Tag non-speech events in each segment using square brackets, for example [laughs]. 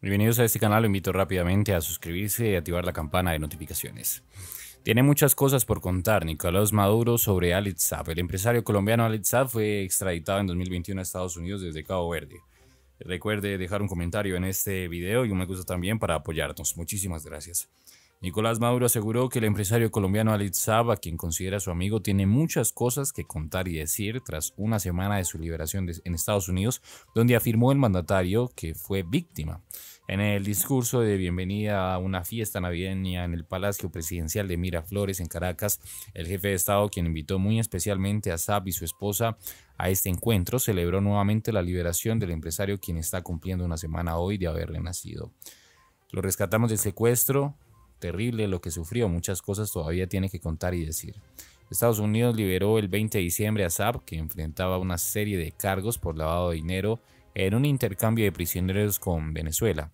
Bienvenidos a este canal, lo invito rápidamente a suscribirse y activar la campana de notificaciones. Tiene muchas cosas por contar Nicolás Maduro sobre Alizab. El empresario colombiano Alizab fue extraditado en 2021 a Estados Unidos desde Cabo Verde. Recuerde dejar un comentario en este video y un me gusta también para apoyarnos. Muchísimas gracias. Nicolás Maduro aseguró que el empresario colombiano Alit quien considera su amigo, tiene muchas cosas que contar y decir tras una semana de su liberación en Estados Unidos, donde afirmó el mandatario que fue víctima. En el discurso de bienvenida a una fiesta navideña en el Palacio Presidencial de Miraflores, en Caracas, el jefe de Estado, quien invitó muy especialmente a Sab y su esposa a este encuentro, celebró nuevamente la liberación del empresario, quien está cumpliendo una semana hoy de haberle nacido. Lo rescatamos del secuestro, terrible lo que sufrió, muchas cosas todavía tiene que contar y decir. Estados Unidos liberó el 20 de diciembre a Saab, que enfrentaba una serie de cargos por lavado de dinero en un intercambio de prisioneros con Venezuela,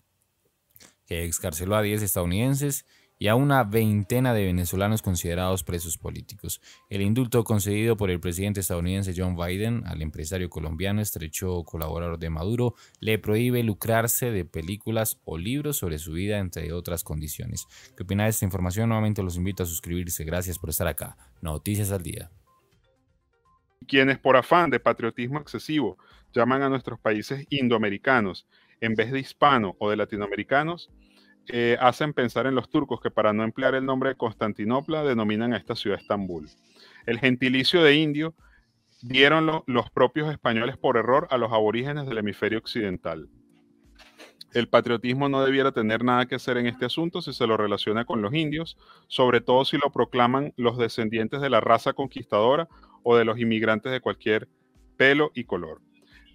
que excarceló a 10 estadounidenses y a una veintena de venezolanos considerados presos políticos. El indulto concedido por el presidente estadounidense John Biden al empresario colombiano estrecho colaborador de Maduro le prohíbe lucrarse de películas o libros sobre su vida, entre otras condiciones. ¿Qué opina de esta información? Nuevamente los invito a suscribirse. Gracias por estar acá. Noticias al día. Quienes por afán de patriotismo excesivo llaman a nuestros países indoamericanos en vez de hispano o de latinoamericanos, eh, hacen pensar en los turcos que para no emplear el nombre de Constantinopla denominan a esta ciudad Estambul. El gentilicio de indio dieron los propios españoles por error a los aborígenes del hemisferio occidental. El patriotismo no debiera tener nada que hacer en este asunto si se lo relaciona con los indios, sobre todo si lo proclaman los descendientes de la raza conquistadora o de los inmigrantes de cualquier pelo y color.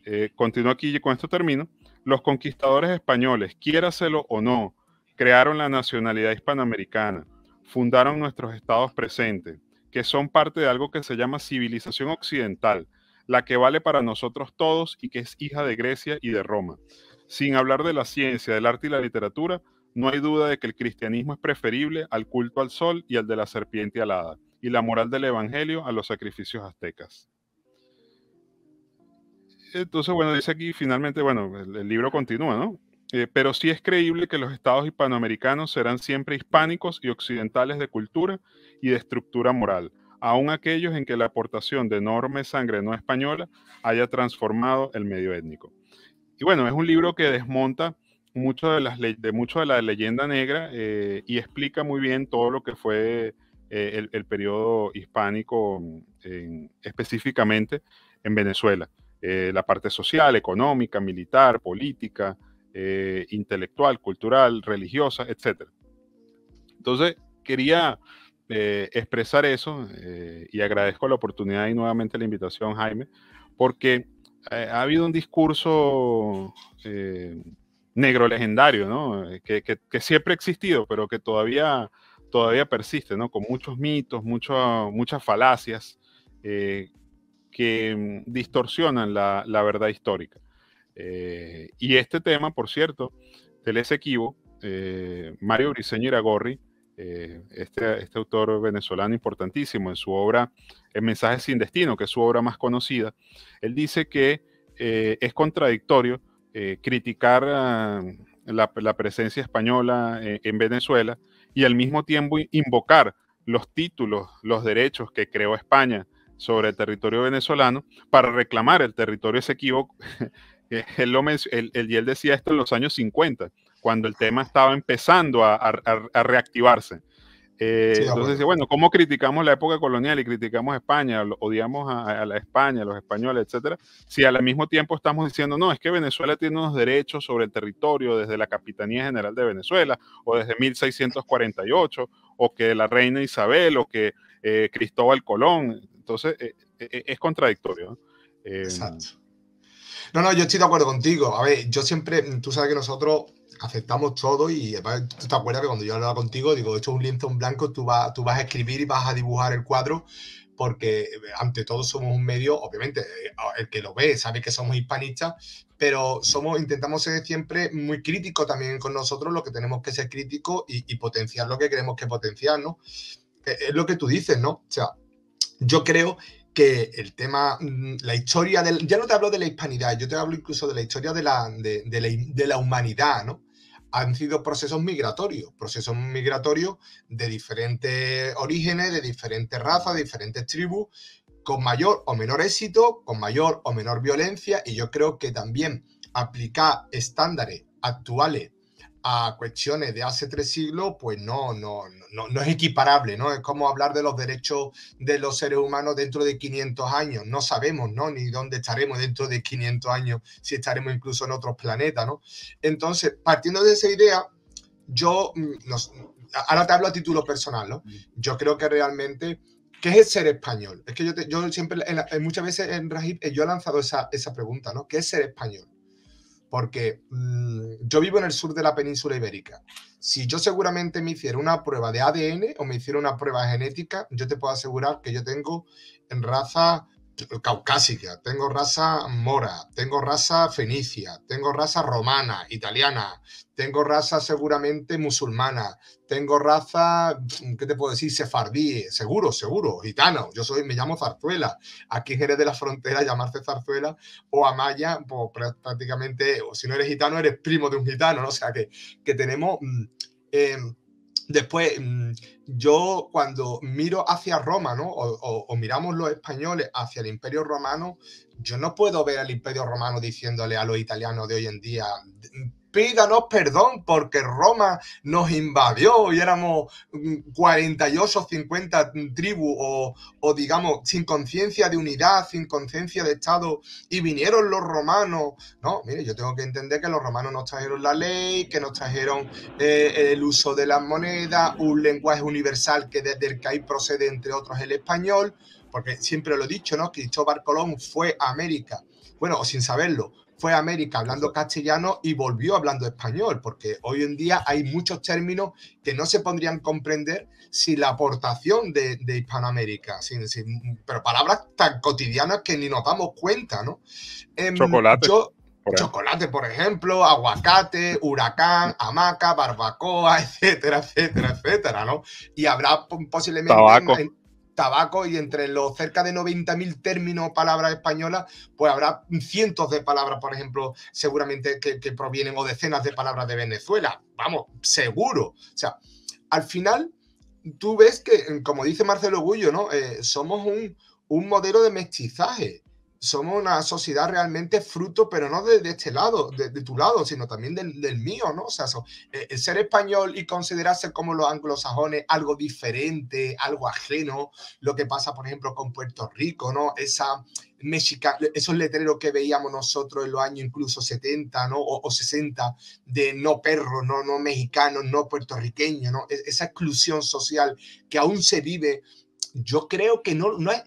Eh, continúo aquí y con esto termino. Los conquistadores españoles, quiéraselo o no, crearon la nacionalidad hispanoamericana, fundaron nuestros estados presentes, que son parte de algo que se llama civilización occidental, la que vale para nosotros todos y que es hija de Grecia y de Roma. Sin hablar de la ciencia, del arte y la literatura, no hay duda de que el cristianismo es preferible al culto al sol y al de la serpiente alada, y la moral del evangelio a los sacrificios aztecas. Entonces, bueno, dice aquí finalmente, bueno, el, libro continúa, ¿no? Eh, pero sí es creíble que los estados hispanoamericanos serán siempre hispánicos y occidentales de cultura y de estructura moral, aun aquellos en que la aportación de enorme sangre no española haya transformado el medio étnico. Y bueno, es un libro que desmonta mucho de, la leyenda negra eh, y explica muy bien todo lo que fue eh, el, el, periodo hispánico específicamente en Venezuela. la parte social, económica, militar, política, eh, intelectual, cultural, religiosa, etc. Entonces, quería eh, expresar eso eh, y agradezco la oportunidad y nuevamente la invitación, Jaime, porque ha habido un discurso negro legendario, Que, siempre ha existido, pero que todavía, todavía persiste, ¿no? Con muchos mitos, muchas falacias que mm, distorsionan la verdad histórica. Eh, y este tema, por cierto, del Esequibo, eh, Mario Briceño Iragorri, eh, este, este, autor venezolano importantísimo en su obra El mensaje sin destino, que es su obra más conocida, él dice que es contradictorio criticar la, la, presencia española en Venezuela y al mismo tiempo invocar los títulos, los derechos que creó España sobre el territorio venezolano para reclamar el territorio Esequibo que [laughs] él, decía esto en los años 50, cuando el tema estaba empezando a, reactivarse. Eh, entonces, bueno. bueno, ¿cómo criticamos la época colonial y criticamos a España, odiamos a, la España, a los españoles, etcétera? Si al mismo tiempo estamos diciendo, no, es que Venezuela tiene unos derechos sobre el territorio desde la Capitanía General de Venezuela o desde 1648, o que la reina Isabel o que eh, Cristóbal Colón. Entonces, eh, es contradictorio. Exacto. No, no, yo estoy de acuerdo contigo. A ver, yo siempre, mm, tú sabes que nosotros aceptamos todo y tú te acuerdas que cuando yo hablaba contigo, digo, esto es un lienzo en blanco, tú, vas, tú vas a escribir y vas a dibujar el cuadro porque eh, ante todo somos un medio, obviamente, eh, el que lo ve sabe que somos hispanistas, pero somos, intentamos ser siempre muy críticos también con nosotros, lo que tenemos que ser críticos y, y potenciar lo que queremos que potenciar, ¿no? Eh, es lo que tú dices, ¿no? O sea, yo creo que el tema, mm, la historia del, ya no te hablo de la hispanidad, yo te hablo incluso de la historia de la, de, la, humanidad, ¿no? Han sido procesos migratorios, procesos migratorios de diferentes orígenes, de diferentes razas, de diferentes tribus, con mayor o menor éxito, con mayor o menor violencia, y yo creo que también aplicar estándares actuales a cuestiones de hace tres siglos, pues no, no, no, no es equiparable, ¿no? Es como hablar de los derechos de los seres humanos dentro de 500 años. No sabemos, ¿no? Ni dónde estaremos dentro de 500 años, si estaremos incluso en otros planetas, ¿no? Entonces, partiendo de esa idea, yo, mm, ahora te hablo a título personal, ¿no? Mm. Yo creo que realmente, ¿qué es el ser español? Es que yo, yo siempre, muchas veces en Rajib, eh, yo he lanzado esa, esa pregunta, ¿no? ¿Qué es ser español? porque mm, yo vivo en el sur de la península ibérica. Si yo seguramente me hiciera una prueba de ADN o me hiciera una prueba genética, yo te puedo asegurar que yo tengo en raza caucásica, tengo raza mora, tengo raza fenicia, tengo raza romana, italiana, tengo raza seguramente musulmana, tengo raza, mm, ¿qué te puedo decir? Sefardí, seguro, seguro, gitano, yo soy, me llamo Zarzuela, aquí eres de la frontera llamarse Zarzuela o Amaya, pues prácticamente, o si no eres gitano, eres primo de un gitano, o sea que, que tenemos... Mm, em, Después, mm, yo cuando miro hacia Roma, ¿no? O, miramos los españoles hacia el imperio romano, yo no puedo ver al imperio romano diciéndole a los italianos de hoy en día, pídanos perdón porque Roma nos invadió y éramos 48 mm, o 50 tribus o, digamos sin conciencia de unidad, sin conciencia de Estado y vinieron los romanos. No, mire, yo tengo que entender que los romanos nos trajeron la ley, que nos trajeron eh, el uso de las monedas, un lenguaje universal que desde el que ahí procede entre otros el español, porque siempre lo he dicho, ¿no? Cristóbal Colón fue a América. Bueno, o sin saberlo, fue a América hablando castellano y volvió hablando español, porque hoy en día hay muchos términos que no se podrían comprender sin la aportación de, Hispanoamérica, pero palabras tan cotidianas que ni nos damos cuenta, ¿no? Em, chocolate. por chocolate, por ejemplo, aguacate, huracán, hamaca, barbacoa, [laughs] etcétera, etcétera, etcétera, ¿no? Y habrá posiblemente tabaco y entre los cerca de 90.000 términos, palabras españolas, pues habrá cientos de palabras, por ejemplo, seguramente que, provienen o decenas de palabras de Venezuela. Vamos, seguro. O sea, al final tú ves que, como dice Marcelo Gullo, ¿no? Eh, somos un, un modelo de mestizaje somos una sociedad realmente fruto, pero no de, este lado, de, tu lado, sino también del, mío, ¿no? O sea, eh, ser español y considerarse como los anglosajones algo diferente, algo ajeno, lo que pasa, por ejemplo, con Puerto Rico, ¿no? Esa Mexica, esos letreros que veíamos nosotros en los años incluso 70, ¿no? O, 60, de no perro, no, no mexicano, no puertorriqueño, ¿no? E, esa exclusión social que aún se vive yo creo que no, no es,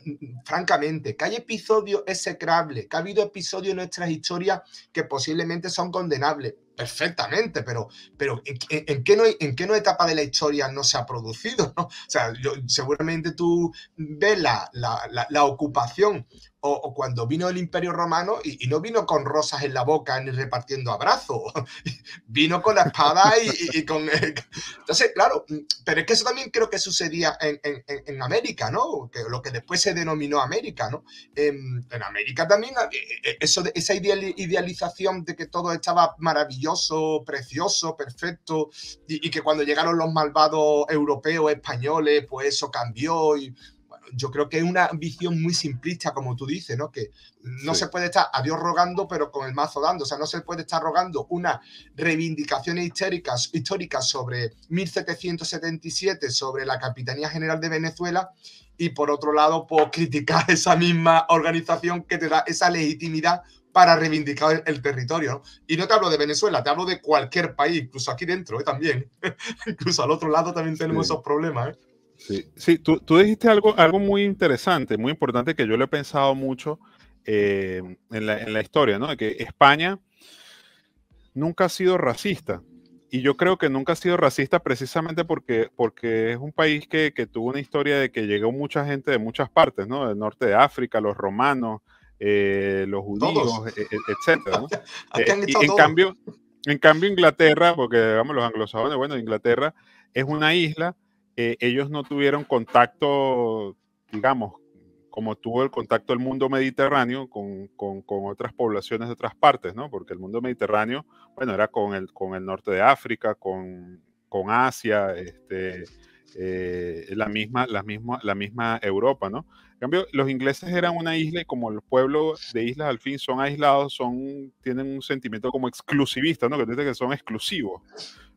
francamente, que hay episodios execrables, que ha habido episodios en nuestras historias que posiblemente son condenables, perfectamente, pero, pero ¿en, qué no, ¿en qué no etapa de la historia no se ha producido? O sea, seguramente tú ves la, la, ocupación o, cuando vino el Imperio Romano y, no vino con rosas en la boca ni repartiendo abrazos, [laughs] vino con la espada y, con... [laughs] Entonces, claro, pero es que eso también creo que sucedía en, en, América, ¿no? Que, lo que después se denominó América, ¿no? En, América también, eh, eh, eso, esa idealización de que todo estaba maravilloso, precioso, perfecto, y, que cuando llegaron los malvados europeos, españoles, pues eso cambió y yo creo que es una visión muy simplista, como tú dices, ¿no? Que no se puede estar a Dios rogando, pero con el mazo dando. O sea, no se puede estar rogando una reivindicaciones histórica históricas sobre 1777, sobre la Capitanía General de Venezuela, y por otro lado, por pues, criticar [laughs] esa misma organización que te da esa legitimidad para reivindicar el, territorio. Y no te hablo de Venezuela, te hablo de cualquier país, incluso aquí dentro ¿eh? también. [laughs] incluso al otro lado también tenemos esos problemas. ¿eh? Sí, sí tú, tú, dijiste algo, algo muy interesante, muy importante que yo lo he pensado mucho eh, en, la, en, la, historia, ¿no? De que España nunca ha sido racista. Y yo creo que nunca ha sido racista precisamente porque, porque es un país que, que tuvo una historia de que llegó mucha gente de muchas partes, ¿no? Del norte de África, los romanos, eh, los judíos, eh, eh, etcétera. [laughs] en cambio, en cambio Inglaterra, porque digamos los anglosajones, bueno, Inglaterra es una isla, ellos no tuvieron contacto, digamos, como tuvo el contacto el mundo mediterráneo con, otras poblaciones de otras partes, ¿no? Porque el mundo mediterráneo, bueno, era con el, con el norte de África, con, con Asia, este, eh, la, misma, la, misma, la misma Europa, ¿no? En cambio, los ingleses eran una isla y como los pueblos de islas al fin son aislados, son, tienen un sentimiento como exclusivista, ¿no? Que que son exclusivos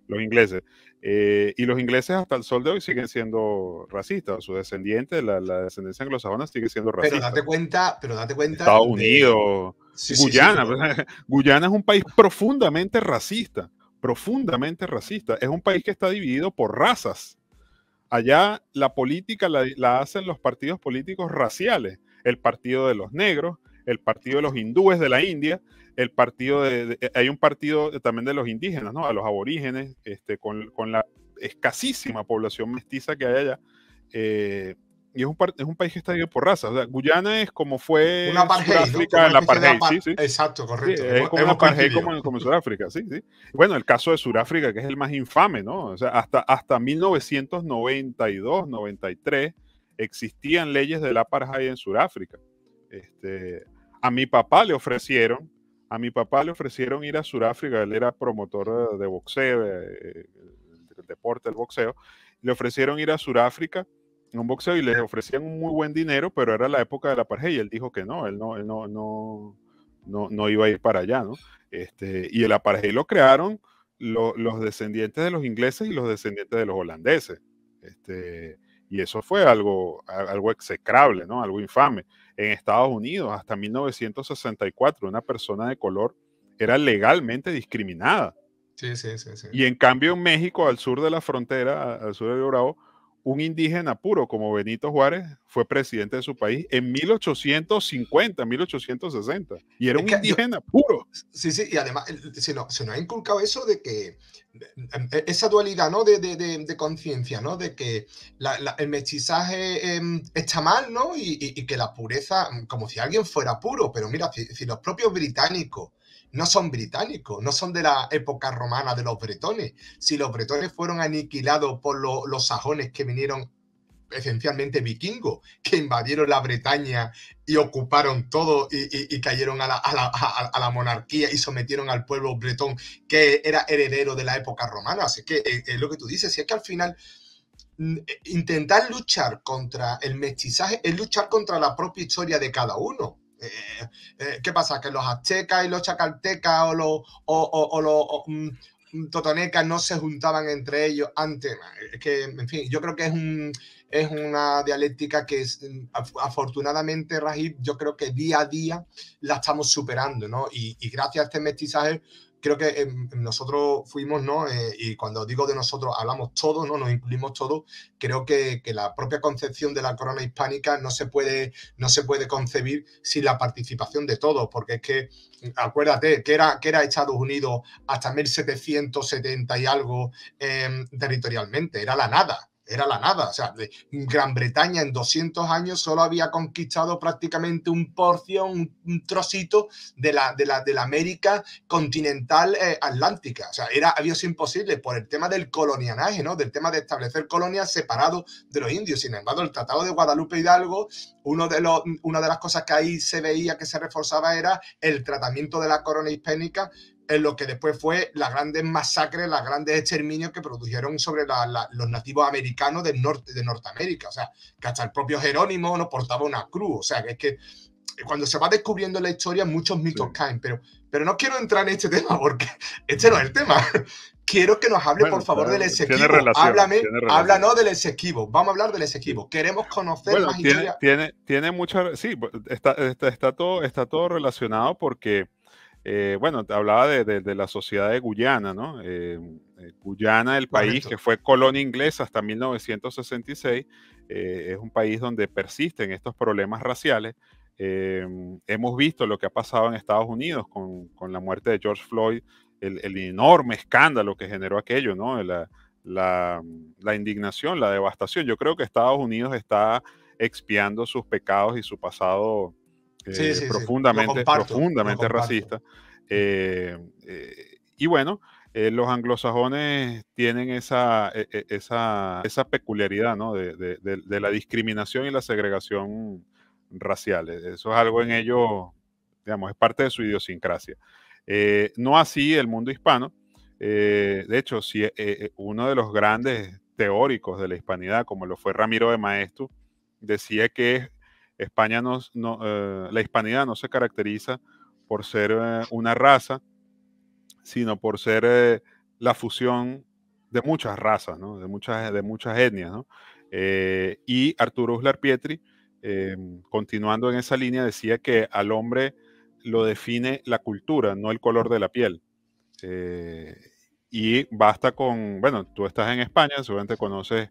los ingleses. Eh, y los ingleses hasta el sol de hoy siguen siendo racistas, su descendiente la, la, descendencia anglosajona sigue siendo racista. Pero date cuenta, pero cuenta. Estados Unidos, Guyana, [laughs] Guyana es un país profundamente racista, profundamente racista. Es un país que está dividido por razas. Allá la política la, hacen los partidos políticos raciales, el partido de los negros, el partido de los hindúes de la India, el partido de, eh, hay un partido también de los indígenas, ¿no? A los aborígenes, este, con, la escasísima población mestiza que hay allá. Eh, y es un, país que está dividido por razas. Guyana es como fue una Sudáfrica, la parte sí, Exacto, correcto. es como como en, Sudáfrica, sí, sí. Bueno, el caso de Sudáfrica, que es el más infame, ¿no? O sea, hasta, hasta 1992, 93, existían leyes del apartheid en Sudáfrica. Este, a mi papá le ofrecieron, a mi papá le ofrecieron ir a Sudáfrica, él era promotor de boxeo, eh, eh, del deporte el boxeo, le ofrecieron ir a Sudáfrica un boxeo y les ofrecían un muy buen dinero, pero era la época de la y él dijo que no, él no, no, no, no, iba a ir para allá, ¿no? Este, y el apartheid lo crearon los descendientes de los ingleses y los descendientes de los holandeses. Este, y eso fue algo, algo execrable, ¿no? Algo infame. En Estados Unidos, hasta 1964, una persona de color era legalmente discriminada. y en cambio en México, al sur de la frontera, al sur de Bravo, un indígena puro como Benito Juárez fue presidente de su país en 1850, 1860. Y era un indígena puro. Sí, sí, y además se nos, ha inculcado eso de que em, em, e, esa dualidad ¿no? de, conciencia, ¿no? de que el mestizaje em, está mal ¿no? Y, que la pureza, como si alguien fuera puro, pero mira, si los propios británicos no son británicos, no son de la época romana de los bretones. Si los bretones fueron aniquilados por los sajones que vinieron esencialmente vikingos, que invadieron la Bretaña y ocuparon todo y, cayeron a la, monarquía y sometieron al pueblo bretón que era heredero de la época romana. Así que eh, es lo que tú dices, si es que al final mm, intentar luchar contra el mestizaje es luchar contra la propia historia de cada uno. Eh, eh, ¿Qué pasa? ¿Que los aztecas y los chacaltecas o los, o, mm, mm, totonecas no se juntaban entre ellos antes? que, en fin, yo creo que es una dialéctica que mm, afortunadamente, Rajiv, yo creo que día a día la estamos superando, ¿no? y gracias a este mestizaje creo que em, nosotros fuimos, ¿no? Eh, y cuando digo de nosotros, hablamos todos, ¿no? Nos incluimos todos. Creo que, la propia concepción de la corona hispánica no se puede, no se puede concebir sin la participación de todos, porque es que, acuérdate, que era, que era Estados Unidos hasta 1770 y algo em, territorialmente, era la nada era la nada. O sea, Gran Bretaña en 200 años solo había conquistado prácticamente un porción, un trocito de la, de la, de América continental eh, atlántica. O sea, era, había sido imposible por el tema del colonianaje, ¿no? Del tema de establecer colonias separados de los indios. Sin embargo, el Tratado de Guadalupe Hidalgo, uno de los, una de las cosas que ahí se veía que se reforzaba era el tratamiento de la corona hispánica en lo que después fue las grandes masacres, las grandes exterminios que produjeron sobre los nativos americanos del norte, de Norteamérica. O sea, que hasta el propio Jerónimo no portaba una cruz. O sea, que es que eh, cuando se va descubriendo la historia, muchos mitos caen. Pero, pero no quiero entrar en este [laughs] tema porque este no es el tema. [laughs] Quiero que nos hable, por favor, del Esequibo. Háblame, háblanos del Esequibo. Vamos a hablar del Esequibo. Queremos conocer la más tiene, historia. Tiene, tiene mucha. Sí, todo, está todo relacionado porque eh, bueno, hablaba de, la sociedad de Guyana, ¿no? Eh, eh, Guyana, el país que fue colonia inglesa hasta 1966, eh, es un país donde persisten estos problemas raciales. hemos visto lo que ha pasado en Estados Unidos con, la muerte de George Floyd, el, enorme escándalo que generó aquello, ¿no? la, la indignación, la devastación. Yo creo que Estados Unidos está expiando sus pecados y su pasado profundamente, profundamente racista. y bueno, eh, los anglosajones tienen esa, e, e, esa, esa peculiaridad ¿no? de, de, la discriminación y la segregación racial. E, eso es algo en ellos, digamos, es parte de su idiosincrasia. Eh, no así el mundo hispano. Eh, de hecho, si, uno de los grandes teóricos de la hispanidad, como lo fue Ramiro de Maestu, decía que es España no, eh, la hispanidad no se caracteriza por ser eh, una raza, sino por ser eh, la fusión de muchas razas, de, muchas, de muchas etnias. y Arturo Uslar Pietri, em, continuando en esa línea, decía que al hombre lo define la cultura, no el color de la piel. y basta con, bueno, tú estás en España, seguramente conoces...